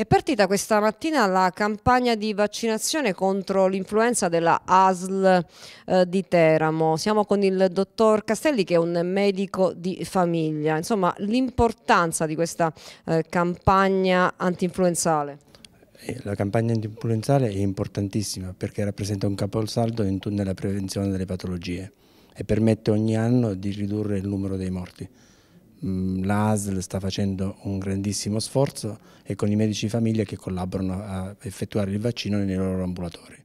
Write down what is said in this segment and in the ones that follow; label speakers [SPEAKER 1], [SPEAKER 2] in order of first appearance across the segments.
[SPEAKER 1] È partita questa mattina la campagna di vaccinazione contro l'influenza della ASL eh, di Teramo. Siamo con il dottor Castelli che è un medico di famiglia. Insomma, l'importanza di questa eh, campagna antinfluenzale.
[SPEAKER 2] Eh, la campagna antinfluenzale è importantissima perché rappresenta un caposaldo nella prevenzione delle patologie e permette ogni anno di ridurre il numero dei morti. Mm, L'ASL sta facendo un grandissimo sforzo e con i medici di famiglia che collaborano a effettuare il vaccino nei loro ambulatori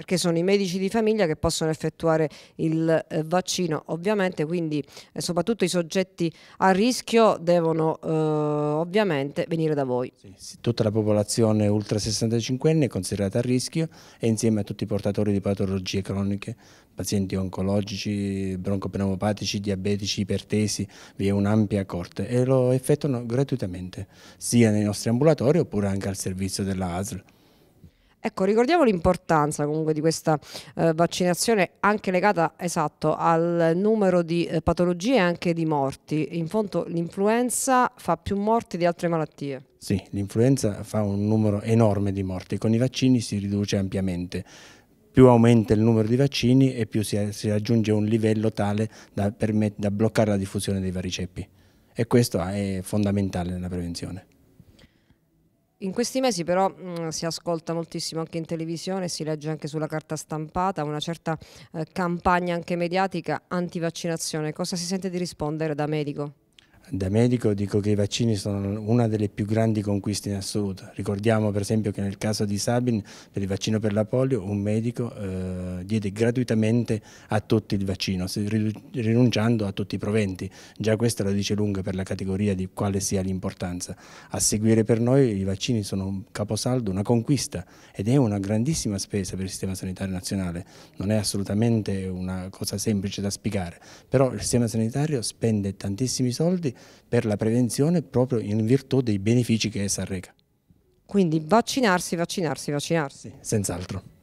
[SPEAKER 1] perché sono i medici di famiglia che possono effettuare il eh, vaccino. Ovviamente quindi eh, soprattutto i soggetti a rischio devono eh, ovviamente venire da voi.
[SPEAKER 2] Sì, Tutta la popolazione ultra 65enne è considerata a rischio e insieme a tutti i portatori di patologie croniche, pazienti oncologici, broncopneumopatici, diabetici, ipertesi, vi è un'ampia corte e lo effettuano gratuitamente sia nei nostri ambulatori oppure anche al servizio della ASL.
[SPEAKER 1] Ecco, ricordiamo l'importanza comunque di questa eh, vaccinazione anche legata esatto al numero di eh, patologie e anche di morti. In fondo l'influenza fa più morti di altre malattie.
[SPEAKER 2] Sì, l'influenza fa un numero enorme di morti, con i vaccini si riduce ampiamente più aumenta il numero di vaccini e più si, si raggiunge un livello tale da, da bloccare la diffusione dei vari ceppi. E questo è fondamentale nella prevenzione.
[SPEAKER 1] In questi mesi però mh, mm, si ascolta moltissimo anche in televisione, si legge anche sulla carta stampata, una certa eh, campagna anche mediatica antivaccinazione. Cosa si sente di rispondere da medico?
[SPEAKER 2] da medico dico che i vaccini sono una delle più grandi conquiste in assoluto. Ricordiamo per esempio che nel caso di Sabin, per il vaccino per la polio, un medico eh, diede gratuitamente a tutti il vaccino, rinunciando a tutti i proventi. Già questa la dice lunga per la categoria di quale sia l'importanza. A seguire per noi i vaccini sono un caposaldo, una conquista ed è una grandissima spesa per il sistema sanitario nazionale. Non è assolutamente una cosa semplice da spiegare, però il sistema sanitario spende tantissimi soldi per la prevenzione proprio in virtù dei benefici che essa arreca.
[SPEAKER 1] Quindi vaccinarsi, vaccinarsi, vaccinarsi.
[SPEAKER 2] Senz'altro.